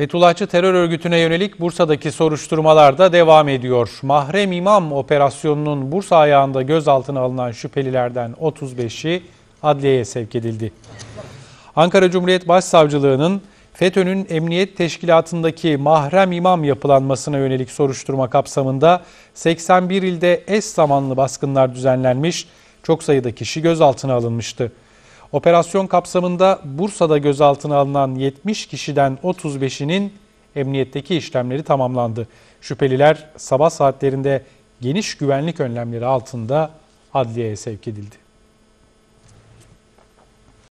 Fethullahçı terör örgütüne yönelik Bursa'daki soruşturmalar da devam ediyor. Mahrem İmam operasyonunun Bursa ayağında gözaltına alınan şüphelilerden 35'i adliyeye sevk edildi. Ankara Cumhuriyet Başsavcılığı'nın FETÖ'nün emniyet teşkilatındaki mahrem imam yapılanmasına yönelik soruşturma kapsamında 81 ilde eş zamanlı baskınlar düzenlenmiş, çok sayıda kişi gözaltına alınmıştı. Operasyon kapsamında Bursa'da gözaltına alınan 70 kişiden 35'inin emniyetteki işlemleri tamamlandı. Şüpheliler sabah saatlerinde geniş güvenlik önlemleri altında adliyeye sevk edildi.